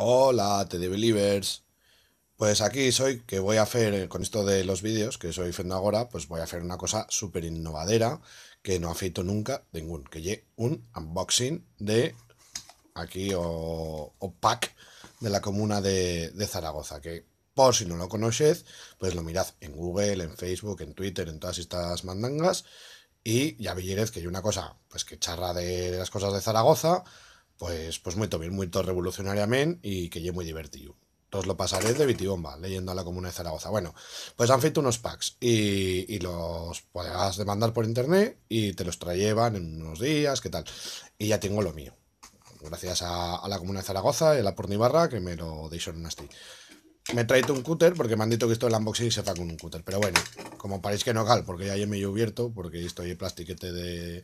Hola, TD Believers. Pues aquí soy, que voy a hacer, eh, con esto de los vídeos, que soy ahora, pues voy a hacer una cosa súper innovadera, que no afecto nunca ningún, que lleve un unboxing de aquí o, pack de la comuna de, de Zaragoza, que por si no lo conocéis, pues lo mirad en Google, en Facebook, en Twitter, en todas estas mandangas, y ya veréis que hay una cosa, pues que charra de las cosas de Zaragoza, pues, pues bien, muy todo revolucionariamente y que yo muy divertido. Todos lo pasaré de bomba, leyendo a la Comuna de Zaragoza. Bueno, pues han feito unos packs y, los podrás demandar por internet y te los trayeban en unos días, qué tal. Y ya tengo lo mío. Gracias a, la Comuna de Zaragoza y a la Pornibarra que me lo dejaron en Me he traído un cúter porque me han dicho que esto del unboxing se paga con un cúter. Pero bueno, como parece que no cal, porque ya me he abierto, porque estoy plastiquete de...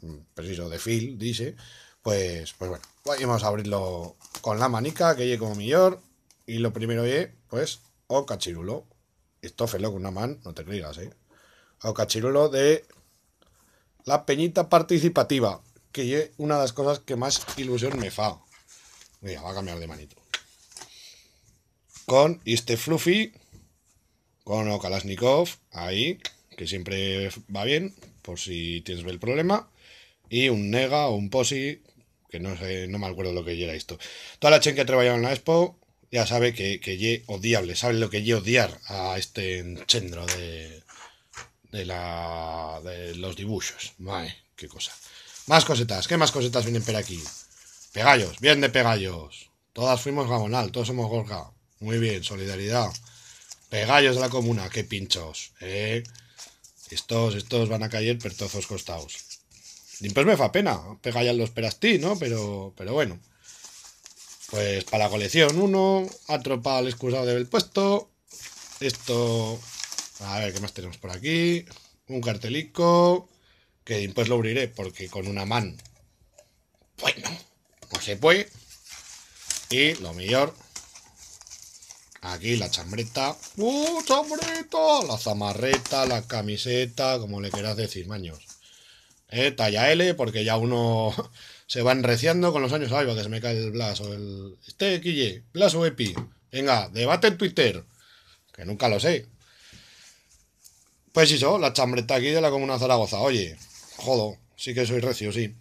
Mm, preciso, de fil, dice... Pues, pues bueno, vamos a abrirlo con la manica, que llegue como mejor. Y lo primero es, pues, o cachirulo. Esto es con una man, no te creas, ¿eh? O cachirulo de la peñita participativa, que es una de las cosas que más ilusión me fa. Mira, va a cambiar de manito. Con este Fluffy, con kalashnikov, ahí, que siempre va bien, por si tienes el problema. Y un Nega o un Posi, que no no me acuerdo lo que era esto. Toda la gente que ha trabajado en la Expo ya sabe que, que odiable, sabe lo que ye odiar a este enchendro de, de, la, de los dibujos. Mae, qué cosa. Más cosetas, ¿qué más cosetas vienen por aquí? Pegallos, bien de Pegallos. Todas fuimos gabonal todos somos Gorga. Muy bien, solidaridad. Pegallos de la comuna, qué pinchos. Eh. Estos, estos van a caer pertozos costados pues me fa pena, pega ya los perastí, ¿no? Pero, pero bueno. Pues para la colección uno, atropa al excusado del puesto. Esto. A ver, ¿qué más tenemos por aquí? Un cartelico. Que después lo abriré, porque con una man Bueno, no se puede. Y lo mejor. Aquí la chambreta. ¡Uh, chambreta! La zamarreta, la camiseta, como le quieras decir, maños talla L, porque ya uno se va enreciando con los años. Ay, va que se me cae el Blas o el. Este, quille Blas o Epi. Venga, debate en Twitter. Que nunca lo sé. Pues eso, la chambreta aquí de la Comuna de Zaragoza. Oye, jodo, sí que soy recio, sí.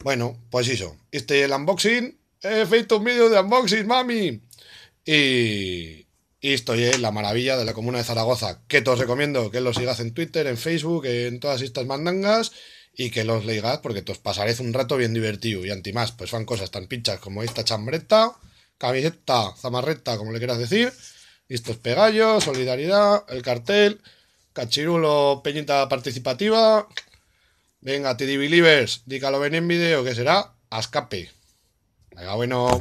Bueno, pues eso. Este, el unboxing. He feito un vídeo de unboxing, mami. Y, y esto es la maravilla de la comuna de Zaragoza, que te os recomiendo que lo sigas en Twitter, en Facebook, en todas estas mandangas y que los leigas porque os pasaréis un rato bien divertido y antimás, pues son cosas tan pinchas como esta chambreta, camiseta, zamarreta, como le quieras decir, estos pegallos, solidaridad, el cartel, cachirulo, peñita participativa, venga, TD Believers, dígalo ven en vídeo, que será, escape. Venga, bueno.